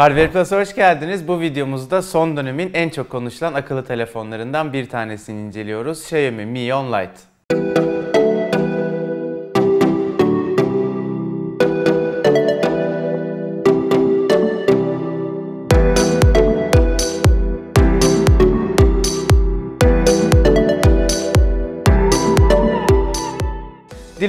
Hardware Plus'a hoş geldiniz. Bu videomuzda son dönemin en çok konuşulan akıllı telefonlarından bir tanesini inceliyoruz. Xiaomi Mi Online.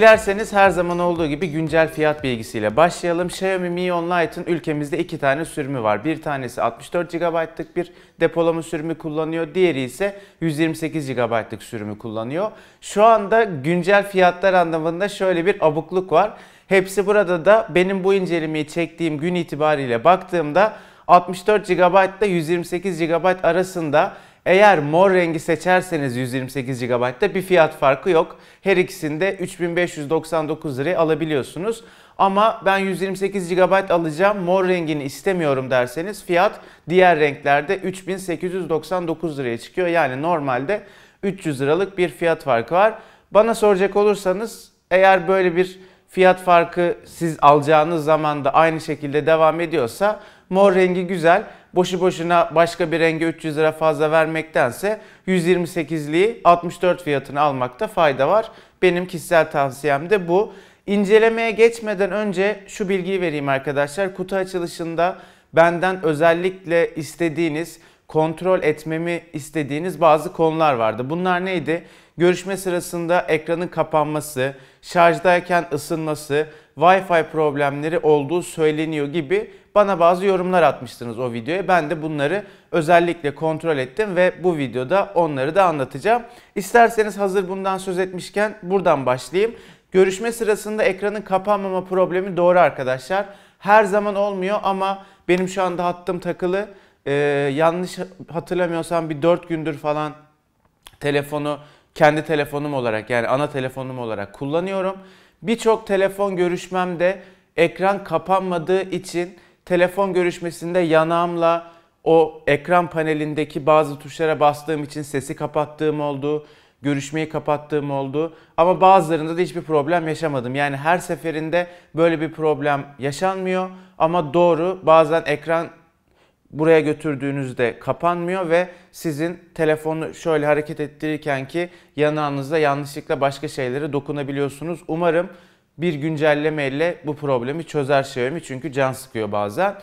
Dilerseniz her zaman olduğu gibi güncel fiyat bilgisiyle başlayalım. Xiaomi Mi 10 Lite'ın ülkemizde iki tane sürümü var. Bir tanesi 64 GB'lık bir depolama sürümü kullanıyor. Diğeri ise 128 GB'lık sürümü kullanıyor. Şu anda güncel fiyatlar anlamında şöyle bir abukluk var. Hepsi burada da benim bu incelemeyi çektiğim gün itibariyle baktığımda 64 GB ile 128 GB arasında eğer mor rengi seçerseniz 128 GB'da bir fiyat farkı yok. Her ikisinde 3599 liraya alabiliyorsunuz. Ama ben 128 GB alacağım mor rengini istemiyorum derseniz fiyat diğer renklerde 3899 liraya çıkıyor. Yani normalde 300 liralık bir fiyat farkı var. Bana soracak olursanız eğer böyle bir fiyat farkı siz alacağınız zaman da aynı şekilde devam ediyorsa mor rengi güzel boşu boşuna başka bir renge 300 lira fazla vermektense 128'liği 64 fiyatını almakta fayda var. Benim kişisel tavsiyem de bu. İncelemeye geçmeden önce şu bilgiyi vereyim arkadaşlar. Kutu açılışında benden özellikle istediğiniz, kontrol etmemi istediğiniz bazı konular vardı. Bunlar neydi? Görüşme sırasında ekranın kapanması, şarjdayken ısınması, Wi-Fi problemleri olduğu söyleniyor gibi bana bazı yorumlar atmıştınız o videoya. Ben de bunları özellikle kontrol ettim ve bu videoda onları da anlatacağım. İsterseniz hazır bundan söz etmişken buradan başlayayım. Görüşme sırasında ekranın kapanmama problemi doğru arkadaşlar. Her zaman olmuyor ama benim şu anda hattım takılı. Ee, yanlış hatırlamıyorsam bir 4 gündür falan telefonu kendi telefonum olarak yani ana telefonum olarak kullanıyorum. Birçok telefon görüşmemde ekran kapanmadığı için telefon görüşmesinde yanağımla o ekran panelindeki bazı tuşlara bastığım için sesi kapattığım oldu, görüşmeyi kapattığım oldu. Ama bazılarında da hiçbir problem yaşamadım. Yani her seferinde böyle bir problem yaşanmıyor ama doğru bazen ekran buraya götürdüğünüzde kapanmıyor ve sizin telefonu şöyle hareket ettirirken ki yanağınızda yanlışlıkla başka şeylere dokunabiliyorsunuz. Umarım bir güncelleme ile bu problemi çözer Xiaomi çünkü can sıkıyor bazen.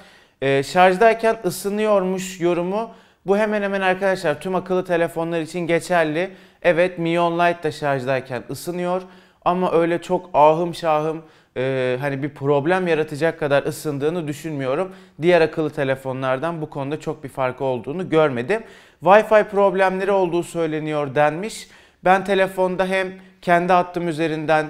E, şarjdayken ısınıyormuş yorumu bu hemen hemen arkadaşlar tüm akıllı telefonlar için geçerli. Evet Mion Lite da şarjdayken ısınıyor ama öyle çok ahım şahım e, hani bir problem yaratacak kadar ısındığını düşünmüyorum. Diğer akıllı telefonlardan bu konuda çok bir farkı olduğunu görmedim. Wi-Fi problemleri olduğu söyleniyor denmiş. Ben telefonda hem kendi hattım üzerinden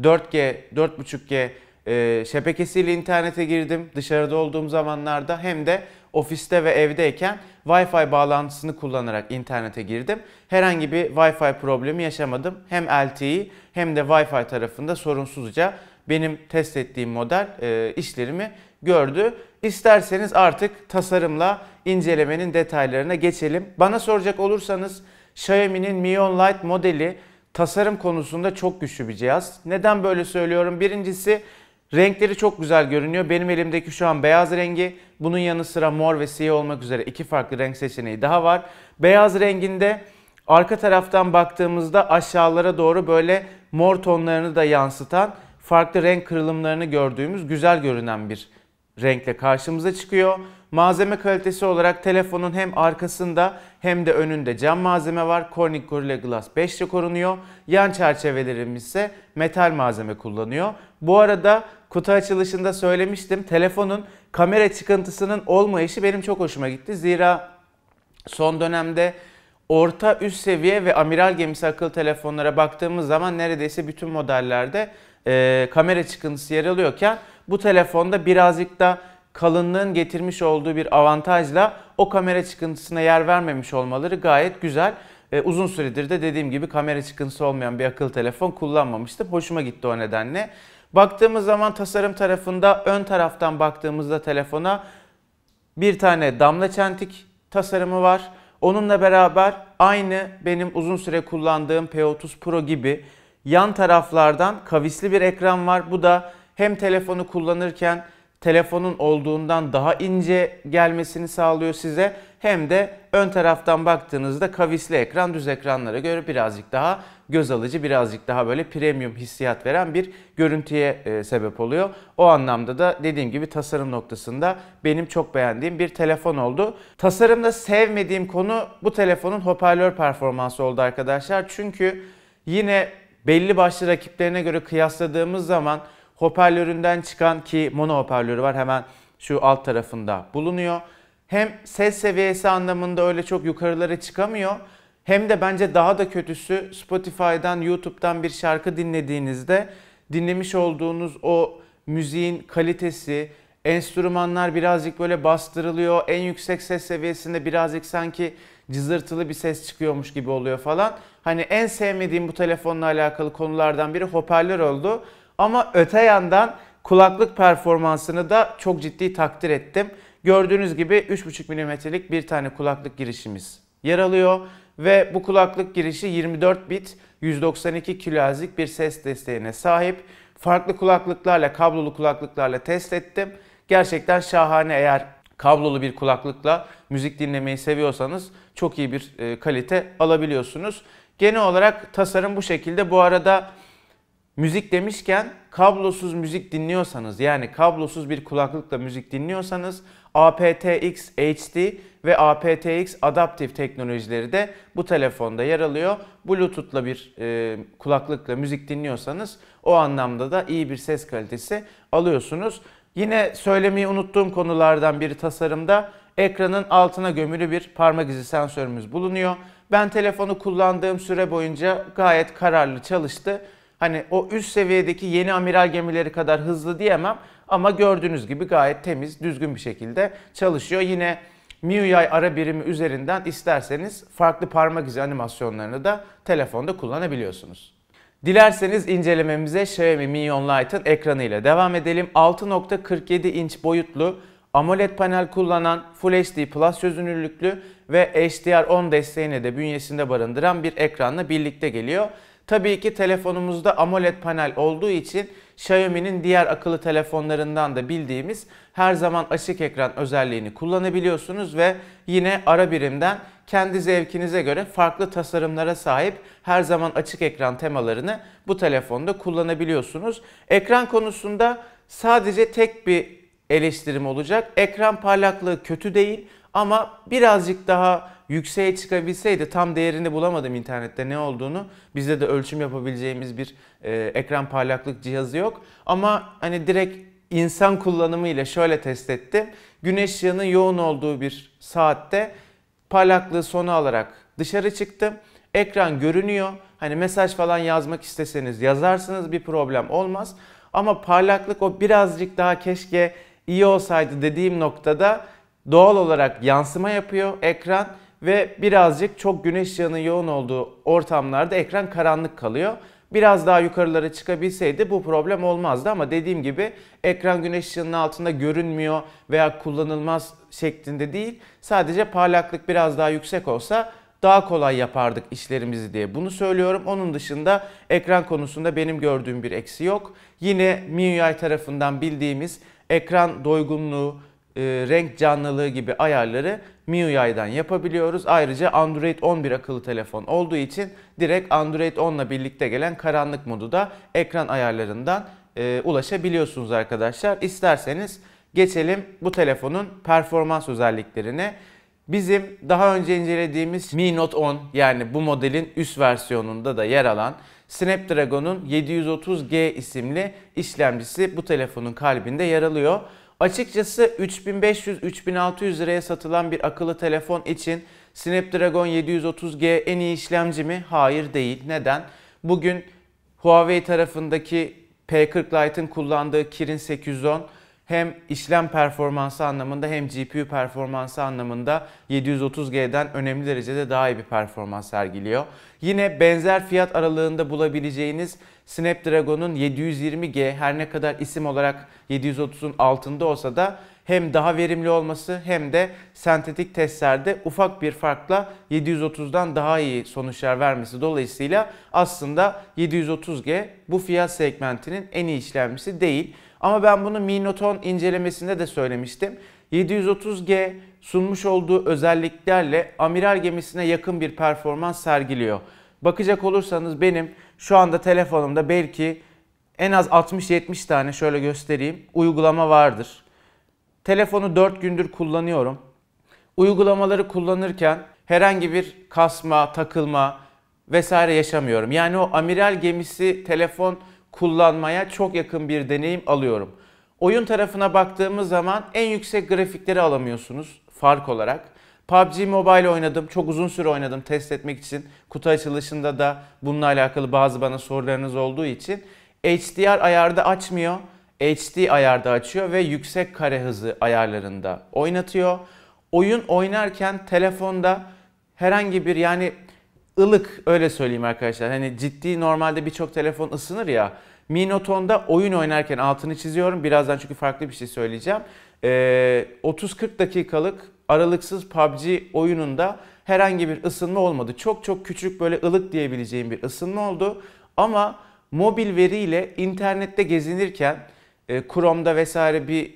4G, 4.5G e, şebekesiyle internete girdim dışarıda olduğum zamanlarda hem de ofiste ve evdeyken Wi-Fi bağlantısını kullanarak internete girdim. Herhangi bir Wi-Fi problemi yaşamadım. Hem LTE hem de Wi-Fi tarafında sorunsuzca benim test ettiğim model e, işlerimi gördü. İsterseniz artık tasarımla incelemenin detaylarına geçelim. Bana soracak olursanız Xiaomi'nin Mi On Lite modeli tasarım konusunda çok güçlü bir cihaz. Neden böyle söylüyorum? Birincisi renkleri çok güzel görünüyor. Benim elimdeki şu an beyaz rengi. Bunun yanı sıra mor ve siyah olmak üzere iki farklı renk seçeneği daha var. Beyaz renginde arka taraftan baktığımızda aşağılara doğru böyle mor tonlarını da yansıtan farklı renk kırılımlarını gördüğümüz güzel görünen bir renkle karşımıza çıkıyor. Malzeme kalitesi olarak telefonun hem arkasında hem de önünde cam malzeme var. Corning Gorilla Glass 5 ile korunuyor. Yan çerçevelerimiz ise metal malzeme kullanıyor. Bu arada kutu açılışında söylemiştim. Telefonun kamera çıkıntısının olmayışı benim çok hoşuma gitti. Zira son dönemde orta üst seviye ve amiral gemisi akıllı telefonlara baktığımız zaman neredeyse bütün modellerde e, kamera çıkıntısı yer alıyorken bu telefonda birazcık da kalınlığın getirmiş olduğu bir avantajla o kamera çıkıntısına yer vermemiş olmaları gayet güzel. E, uzun süredir de dediğim gibi kamera çıkıntısı olmayan bir akıllı telefon kullanmamıştım. Hoşuma gitti o nedenle. Baktığımız zaman tasarım tarafında ön taraftan baktığımızda telefona bir tane damla çentik tasarımı var. Onunla beraber aynı benim uzun süre kullandığım P30 Pro gibi yan taraflardan kavisli bir ekran var. Bu da hem telefonu kullanırken telefonun olduğundan daha ince gelmesini sağlıyor size. Hem de ön taraftan baktığınızda kavisli ekran düz ekranlara göre birazcık daha göz alıcı, birazcık daha böyle premium hissiyat veren bir görüntüye e, sebep oluyor. O anlamda da dediğim gibi tasarım noktasında benim çok beğendiğim bir telefon oldu. Tasarımda sevmediğim konu bu telefonun hoparlör performansı oldu arkadaşlar. Çünkü yine belli başlı rakiplerine göre kıyasladığımız zaman hoparlöründen çıkan ki mono hoparlörü var hemen şu alt tarafında bulunuyor. Hem ses seviyesi anlamında öyle çok yukarılara çıkamıyor. Hem de bence daha da kötüsü Spotify'dan, YouTube'dan bir şarkı dinlediğinizde dinlemiş olduğunuz o müziğin kalitesi, enstrümanlar birazcık böyle bastırılıyor. En yüksek ses seviyesinde birazcık sanki cızırtılı bir ses çıkıyormuş gibi oluyor falan. Hani en sevmediğim bu telefonla alakalı konulardan biri hoparlör oldu. Ama öte yandan kulaklık performansını da çok ciddi takdir ettim. Gördüğünüz gibi 3,5 mm'lik bir tane kulaklık girişimiz yer alıyor ve bu kulaklık girişi 24 bit 192 kilohertzlik bir ses desteğine sahip. Farklı kulaklıklarla, kablolu kulaklıklarla test ettim. Gerçekten şahane eğer kablolu bir kulaklıkla müzik dinlemeyi seviyorsanız çok iyi bir e, kalite alabiliyorsunuz. Genel olarak tasarım bu şekilde. Bu arada Müzik demişken kablosuz müzik dinliyorsanız yani kablosuz bir kulaklıkla müzik dinliyorsanız aptX HD ve aptX adaptif teknolojileri de bu telefonda yer alıyor. Bluetooth'la bir e, kulaklıkla müzik dinliyorsanız o anlamda da iyi bir ses kalitesi alıyorsunuz. Yine söylemeyi unuttuğum konulardan biri tasarımda ekranın altına gömülü bir parmak izi sensörümüz bulunuyor. Ben telefonu kullandığım süre boyunca gayet kararlı çalıştı. Hani o üst seviyedeki yeni amiral gemileri kadar hızlı diyemem ama gördüğünüz gibi gayet temiz, düzgün bir şekilde çalışıyor. Yine MIUI ara birimi üzerinden isterseniz farklı parmak izi animasyonlarını da telefonda kullanabiliyorsunuz. Dilerseniz incelememize Xiaomi Mi Lite'ın ekranı ile devam edelim. 6.47 inç boyutlu AMOLED panel kullanan Full HD Plus çözünürlüklü ve HDR10 desteğini de bünyesinde barındıran bir ekranla birlikte geliyor. Tabii ki telefonumuzda AMOLED panel olduğu için Xiaomi'nin diğer akıllı telefonlarından da bildiğimiz her zaman açık ekran özelliğini kullanabiliyorsunuz ve yine ara birimden kendi zevkinize göre farklı tasarımlara sahip her zaman açık ekran temalarını bu telefonda kullanabiliyorsunuz. Ekran konusunda sadece tek bir eleştirim olacak. Ekran parlaklığı kötü değil ama birazcık daha yükseğe çıkabilseydi tam değerini bulamadım internette ne olduğunu. Bizde de ölçüm yapabileceğimiz bir e, ekran parlaklık cihazı yok. Ama hani direkt insan kullanımıyla şöyle test ettim. Güneş ışığının yoğun olduğu bir saatte parlaklığı sona alarak dışarı çıktım. Ekran görünüyor. Hani mesaj falan yazmak isteseniz yazarsınız bir problem olmaz. Ama parlaklık o birazcık daha keşke iyi olsaydı dediğim noktada doğal olarak yansıma yapıyor ekran ve birazcık çok güneş ışığının yoğun olduğu ortamlarda ekran karanlık kalıyor. Biraz daha yukarılara çıkabilseydi bu problem olmazdı ama dediğim gibi ekran güneş ışığının altında görünmüyor veya kullanılmaz şeklinde değil. Sadece parlaklık biraz daha yüksek olsa daha kolay yapardık işlerimizi diye bunu söylüyorum. Onun dışında ekran konusunda benim gördüğüm bir eksi yok. Yine MIUI tarafından bildiğimiz ekran doygunluğu, e, renk canlılığı gibi ayarları MIUI'den yapabiliyoruz. Ayrıca Android 11 akıllı telefon olduğu için direkt Android 10 ile birlikte gelen karanlık modu da ekran ayarlarından e, ulaşabiliyorsunuz arkadaşlar. İsterseniz geçelim bu telefonun performans özelliklerine. Bizim daha önce incelediğimiz Mi Note 10 yani bu modelin üst versiyonunda da yer alan Snapdragon'un 730G isimli işlemcisi bu telefonun kalbinde yer alıyor. Açıkçası 3500-3600 liraya satılan bir akıllı telefon için Snapdragon 730G en iyi işlemci mi? Hayır değil. Neden? Bugün Huawei tarafındaki P40 Lite'ın kullandığı Kirin 810 hem işlem performansı anlamında hem GPU performansı anlamında 730G'den önemli derecede daha iyi bir performans sergiliyor. Yine benzer fiyat aralığında bulabileceğiniz Snapdragon'un 720G her ne kadar isim olarak 730'un altında olsa da hem daha verimli olması hem de sentetik testlerde ufak bir farkla 730'dan daha iyi sonuçlar vermesi dolayısıyla aslında 730G bu fiyat segmentinin en iyi işlemcisi değil. Ama ben bunu Minoton incelemesinde de söylemiştim. 730G sunmuş olduğu özelliklerle amiral gemisine yakın bir performans sergiliyor. Bakacak olursanız benim şu anda telefonumda belki en az 60-70 tane şöyle göstereyim uygulama vardır. Telefonu 4 gündür kullanıyorum. Uygulamaları kullanırken herhangi bir kasma, takılma vesaire yaşamıyorum. Yani o amiral gemisi telefon kullanmaya çok yakın bir deneyim alıyorum. Oyun tarafına baktığımız zaman en yüksek grafikleri alamıyorsunuz fark olarak. PUBG Mobile oynadım. Çok uzun süre oynadım test etmek için. Kutu açılışında da bununla alakalı bazı bana sorularınız olduğu için. HDR ayarda açmıyor. HD ayarda açıyor ve yüksek kare hızı ayarlarında oynatıyor. Oyun oynarken telefonda herhangi bir yani ılık öyle söyleyeyim arkadaşlar. Hani ciddi normalde birçok telefon ısınır ya. Mi Note oyun oynarken altını çiziyorum. Birazdan çünkü farklı bir şey söyleyeceğim. Ee, 30-40 dakikalık aralıksız PUBG oyununda herhangi bir ısınma olmadı. Çok çok küçük böyle ılık diyebileceğim bir ısınma oldu. Ama mobil veriyle internette gezinirken e, Chrome'da vesaire bir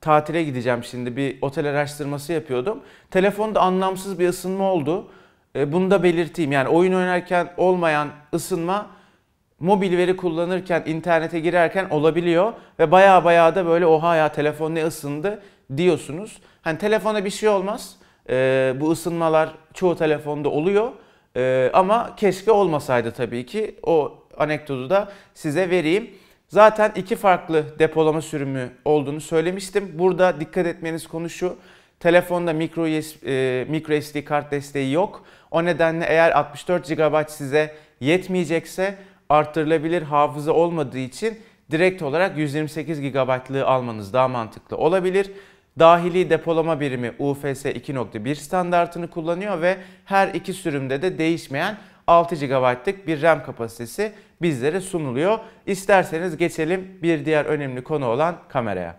tatile gideceğim şimdi bir otel araştırması yapıyordum. Telefonda anlamsız bir ısınma oldu. E, bunu da belirteyim. Yani oyun oynarken olmayan ısınma mobil veri kullanırken, internete girerken olabiliyor ve baya baya da böyle oha ya telefon ne ısındı diyorsunuz. Hani telefona bir şey olmaz. E, bu ısınmalar çoğu telefonda oluyor. E, ama keşke olmasaydı tabii ki. O anekdotu da size vereyim. Zaten iki farklı depolama sürümü olduğunu söylemiştim. Burada dikkat etmeniz konu şu. Telefonda micro, e, micro SD kart desteği yok. O nedenle eğer 64 GB size yetmeyecekse artırılabilir hafıza olmadığı için direkt olarak 128 GB'lığı almanız daha mantıklı olabilir. Dahili depolama birimi UFS 2.1 standartını kullanıyor ve her iki sürümde de değişmeyen 6 GB'lık bir RAM kapasitesi bizlere sunuluyor. İsterseniz geçelim bir diğer önemli konu olan kameraya.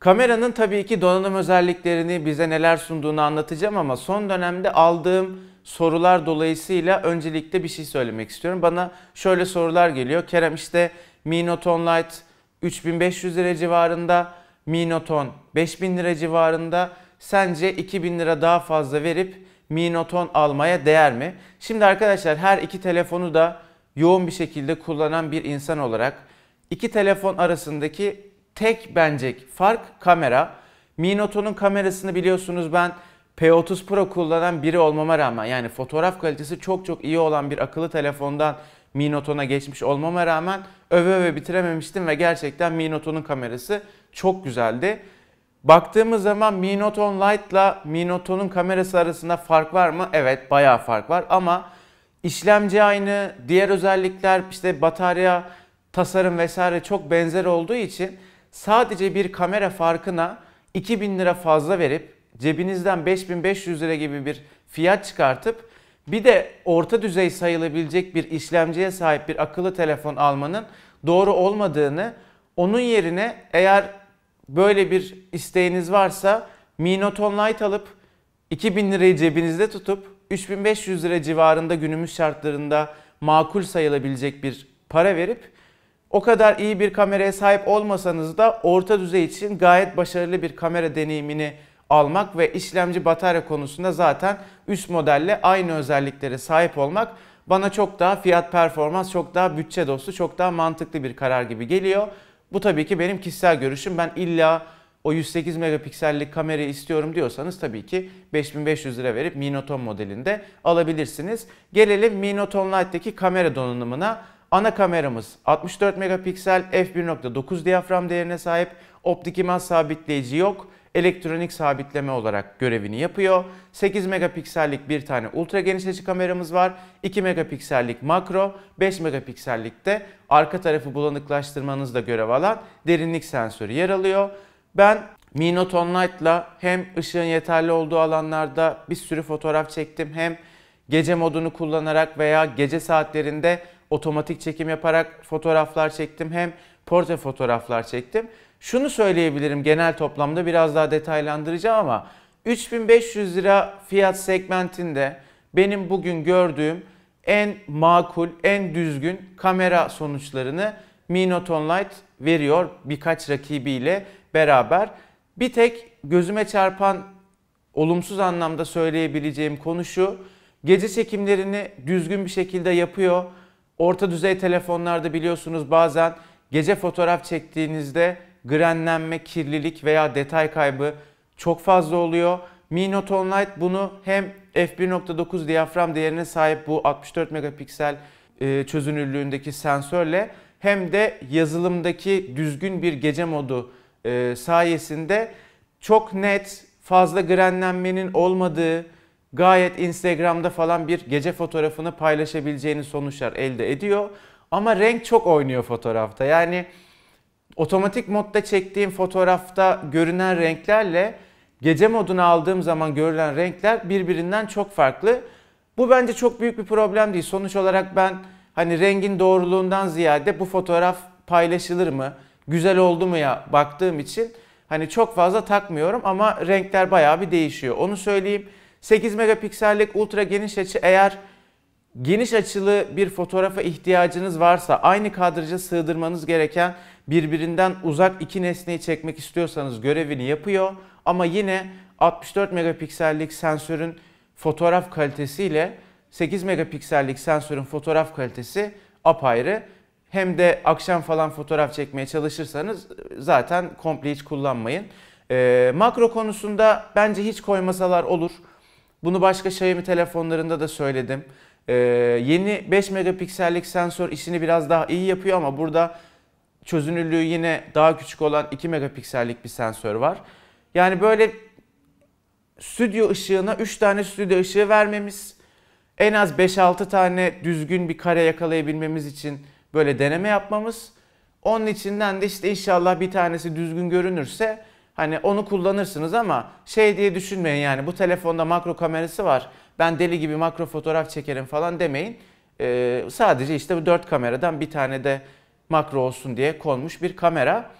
Kameranın tabii ki donanım özelliklerini bize neler sunduğunu anlatacağım ama son dönemde aldığım sorular dolayısıyla öncelikle bir şey söylemek istiyorum. Bana şöyle sorular geliyor. Kerem işte Mi Note 10 Lite 3500 lira civarında, Mi Note 10 5000 lira civarında. Sence 2000 lira daha fazla verip Mi Note 10 almaya değer mi? Şimdi arkadaşlar her iki telefonu da yoğun bir şekilde kullanan bir insan olarak iki telefon arasındaki tek bencek fark kamera. Mi Note'un kamerasını biliyorsunuz ben P30 Pro kullanan biri olmama rağmen yani fotoğraf kalitesi çok çok iyi olan bir akıllı telefondan Mi Note'una geçmiş olmama rağmen öve öve bitirememiştim ve gerçekten Mi Note'un kamerası çok güzeldi. Baktığımız zaman Mi Note 10 Lite'la Mi Note kamerası arasında fark var mı? Evet bayağı fark var ama işlemci aynı, diğer özellikler işte batarya, tasarım vesaire çok benzer olduğu için sadece bir kamera farkına 2000 lira fazla verip cebinizden 5500 lira gibi bir fiyat çıkartıp bir de orta düzey sayılabilecek bir işlemciye sahip bir akıllı telefon almanın doğru olmadığını, onun yerine eğer böyle bir isteğiniz varsa Mi Note 10 Lite alıp 2000 lirayı cebinizde tutup 3500 lira civarında günümüz şartlarında makul sayılabilecek bir para verip o kadar iyi bir kameraya sahip olmasanız da orta düzey için gayet başarılı bir kamera deneyimini almak ve işlemci batarya konusunda zaten üst modelle aynı özelliklere sahip olmak bana çok daha fiyat performans, çok daha bütçe dostu, çok daha mantıklı bir karar gibi geliyor. Bu tabii ki benim kişisel görüşüm. Ben illa o 108 megapiksellik kamerayı istiyorum diyorsanız tabii ki 5500 lira verip Minoton modelinde alabilirsiniz. Gelelim Minoton Lite'deki kamera donanımına. Ana kameramız 64 megapiksel f1.9 diyafram değerine sahip. Optik iman sabitleyici yok. Elektronik sabitleme olarak görevini yapıyor. 8 megapiksellik bir tane ultra geniş açı kameramız var. 2 megapiksellik makro, 5 megapiksellik de arka tarafı bulanıklaştırmanızda görev alan derinlik sensörü yer alıyor. Ben Mi Note Onlight'la hem ışığın yeterli olduğu alanlarda bir sürü fotoğraf çektim hem gece modunu kullanarak veya gece saatlerinde otomatik çekim yaparak fotoğraflar çektim hem portre fotoğraflar çektim. Şunu söyleyebilirim genel toplamda biraz daha detaylandıracağım ama 3500 lira fiyat segmentinde benim bugün gördüğüm en makul, en düzgün kamera sonuçlarını Minoton Light veriyor birkaç rakibiyle beraber. Bir tek gözüme çarpan olumsuz anlamda söyleyebileceğim konu şu. Gece çekimlerini düzgün bir şekilde yapıyor Orta düzey telefonlarda biliyorsunuz bazen gece fotoğraf çektiğinizde grenlenme, kirlilik veya detay kaybı çok fazla oluyor. Mi Note 10 Lite bunu hem f1.9 diyafram değerine sahip bu 64 megapiksel e, çözünürlüğündeki sensörle hem de yazılımdaki düzgün bir gece modu e, sayesinde çok net, fazla grenlenmenin olmadığı, gayet Instagram'da falan bir gece fotoğrafını paylaşabileceğini sonuçlar elde ediyor. Ama renk çok oynuyor fotoğrafta. Yani otomatik modda çektiğim fotoğrafta görünen renklerle gece moduna aldığım zaman görülen renkler birbirinden çok farklı. Bu bence çok büyük bir problem değil. Sonuç olarak ben hani rengin doğruluğundan ziyade bu fotoğraf paylaşılır mı, güzel oldu mu ya baktığım için hani çok fazla takmıyorum ama renkler bayağı bir değişiyor. Onu söyleyeyim. 8 megapiksellik ultra geniş açı eğer geniş açılı bir fotoğrafa ihtiyacınız varsa aynı kadraja sığdırmanız gereken birbirinden uzak iki nesneyi çekmek istiyorsanız görevini yapıyor. Ama yine 64 megapiksellik sensörün fotoğraf kalitesiyle 8 megapiksellik sensörün fotoğraf kalitesi apayrı. Hem de akşam falan fotoğraf çekmeye çalışırsanız e, zaten komple hiç kullanmayın. Ee, makro konusunda bence hiç koymasalar olur. Bunu başka Xiaomi telefonlarında da söyledim. Ee, yeni 5 megapiksellik sensör işini biraz daha iyi yapıyor ama burada çözünürlüğü yine daha küçük olan 2 megapiksellik bir sensör var. Yani böyle stüdyo ışığına 3 tane stüdyo ışığı vermemiz, en az 5-6 tane düzgün bir kare yakalayabilmemiz için böyle deneme yapmamız. Onun içinden de işte inşallah bir tanesi düzgün görünürse Hani onu kullanırsınız ama şey diye düşünmeyin yani bu telefonda makro kamerası var. Ben deli gibi makro fotoğraf çekerim falan demeyin. Ee, sadece işte bu dört kameradan bir tane de makro olsun diye konmuş bir kamera.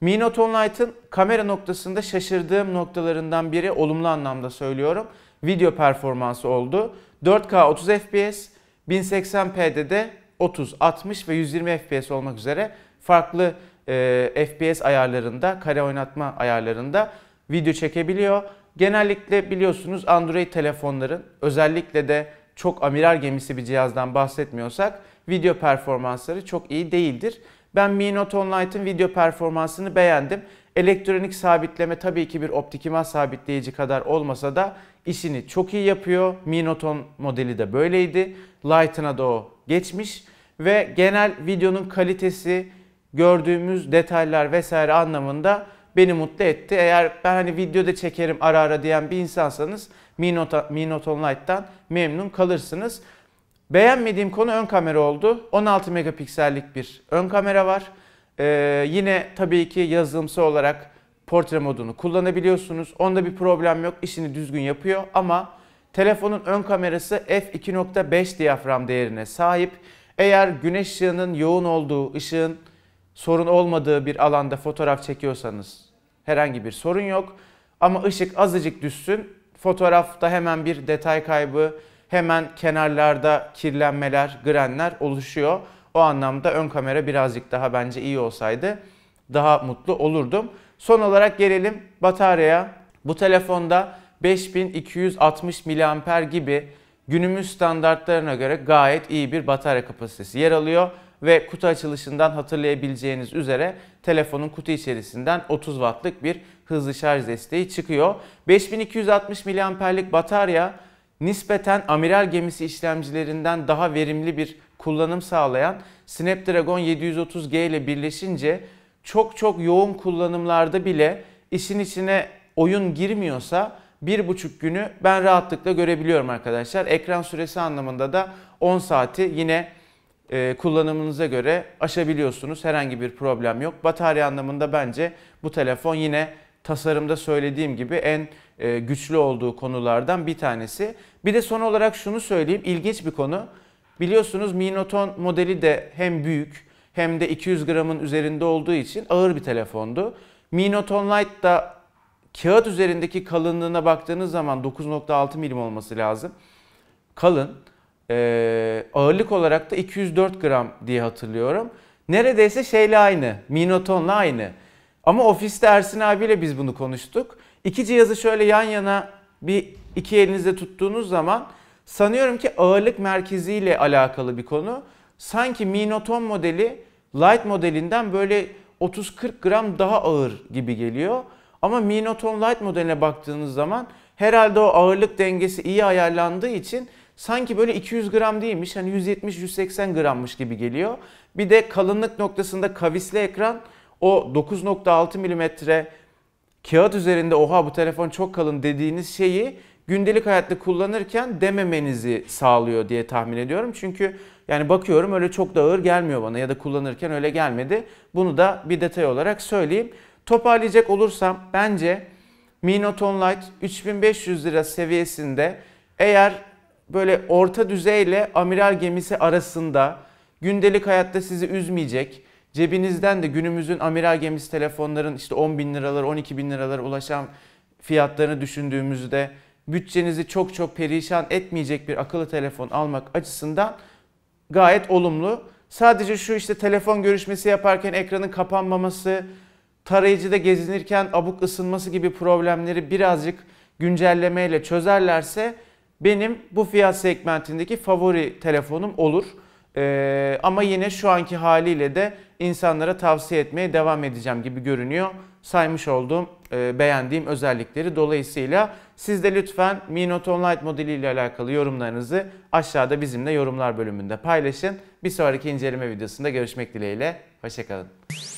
Mi Note 10 Lite'ın kamera noktasında şaşırdığım noktalarından biri olumlu anlamda söylüyorum. Video performansı oldu. 4K 30 FPS, 1080p'de de 30, 60 ve 120 FPS olmak üzere farklı e, FPS ayarlarında, kare oynatma ayarlarında video çekebiliyor. Genellikle biliyorsunuz Android telefonların özellikle de çok amiral gemisi bir cihazdan bahsetmiyorsak video performansları çok iyi değildir. Ben Mi Note 10 Lite'ın video performansını beğendim. Elektronik sabitleme tabii ki bir optik sabitleyici kadar olmasa da işini çok iyi yapıyor. Mi Note 10 modeli de böyleydi. Lite'ına da o geçmiş ve genel videonun kalitesi, gördüğümüz detaylar vesaire anlamında beni mutlu etti. Eğer ben hani videoda çekerim ara ara diyen bir insansanız Minot Note, Online'dan memnun kalırsınız. Beğenmediğim konu ön kamera oldu. 16 megapiksellik bir ön kamera var. Ee, yine tabii ki yazılımsal olarak portre modunu kullanabiliyorsunuz. Onda bir problem yok. İşini düzgün yapıyor ama telefonun ön kamerası f2.5 diyafram değerine sahip. Eğer güneş ışığının yoğun olduğu ışığın sorun olmadığı bir alanda fotoğraf çekiyorsanız herhangi bir sorun yok. Ama ışık azıcık düşsün fotoğrafta hemen bir detay kaybı, hemen kenarlarda kirlenmeler, grenler oluşuyor. O anlamda ön kamera birazcık daha bence iyi olsaydı daha mutlu olurdum. Son olarak gelelim bataryaya. Bu telefonda 5260 mAh gibi günümüz standartlarına göre gayet iyi bir batarya kapasitesi yer alıyor ve kutu açılışından hatırlayabileceğiniz üzere telefonun kutu içerisinden 30 wattlık bir hızlı şarj desteği çıkıyor. 5260 miliamperlik batarya nispeten amiral gemisi işlemcilerinden daha verimli bir kullanım sağlayan Snapdragon 730G ile birleşince çok çok yoğun kullanımlarda bile işin içine oyun girmiyorsa bir buçuk günü ben rahatlıkla görebiliyorum arkadaşlar. Ekran süresi anlamında da 10 saati yine e, kullanımınıza göre aşabiliyorsunuz. Herhangi bir problem yok. Batarya anlamında bence bu telefon yine tasarımda söylediğim gibi en e, güçlü olduğu konulardan bir tanesi. Bir de son olarak şunu söyleyeyim. ilginç bir konu. Biliyorsunuz Minoton modeli de hem büyük hem de 200 gramın üzerinde olduğu için ağır bir telefondu. Minoton Lite da kağıt üzerindeki kalınlığına baktığınız zaman 9.6 mm olması lazım. Kalın e, ağırlık olarak da 204 gram diye hatırlıyorum. Neredeyse şeyle aynı, Minoton'la aynı. Ama ofiste Ersin abiyle biz bunu konuştuk. İki cihazı şöyle yan yana bir iki elinizde tuttuğunuz zaman sanıyorum ki ağırlık merkeziyle alakalı bir konu. Sanki Minoton modeli Light modelinden böyle 30-40 gram daha ağır gibi geliyor. Ama Minoton Light modeline baktığınız zaman herhalde o ağırlık dengesi iyi ayarlandığı için sanki böyle 200 gram değilmiş hani 170-180 grammış gibi geliyor. Bir de kalınlık noktasında kavisli ekran o 9.6 milimetre kağıt üzerinde oha bu telefon çok kalın dediğiniz şeyi gündelik hayatta kullanırken dememenizi sağlıyor diye tahmin ediyorum. Çünkü yani bakıyorum öyle çok da ağır gelmiyor bana ya da kullanırken öyle gelmedi. Bunu da bir detay olarak söyleyeyim. Toparlayacak olursam bence Mi Note 10 Lite 3500 lira seviyesinde eğer böyle orta düzeyle amiral gemisi arasında gündelik hayatta sizi üzmeyecek, cebinizden de günümüzün amiral gemisi telefonların işte 10 bin liralar, 12 bin liralara ulaşan fiyatlarını düşündüğümüzde bütçenizi çok çok perişan etmeyecek bir akıllı telefon almak açısından gayet olumlu. Sadece şu işte telefon görüşmesi yaparken ekranın kapanmaması, tarayıcıda gezinirken abuk ısınması gibi problemleri birazcık güncellemeyle çözerlerse benim bu fiyat segmentindeki favori telefonum olur. Ee, ama yine şu anki haliyle de insanlara tavsiye etmeye devam edeceğim gibi görünüyor. Saymış olduğum, e, beğendiğim özellikleri. Dolayısıyla siz de lütfen Mi Note 10 Lite modeliyle alakalı yorumlarınızı aşağıda bizimle yorumlar bölümünde paylaşın. Bir sonraki inceleme videosunda görüşmek dileğiyle. Hoşçakalın.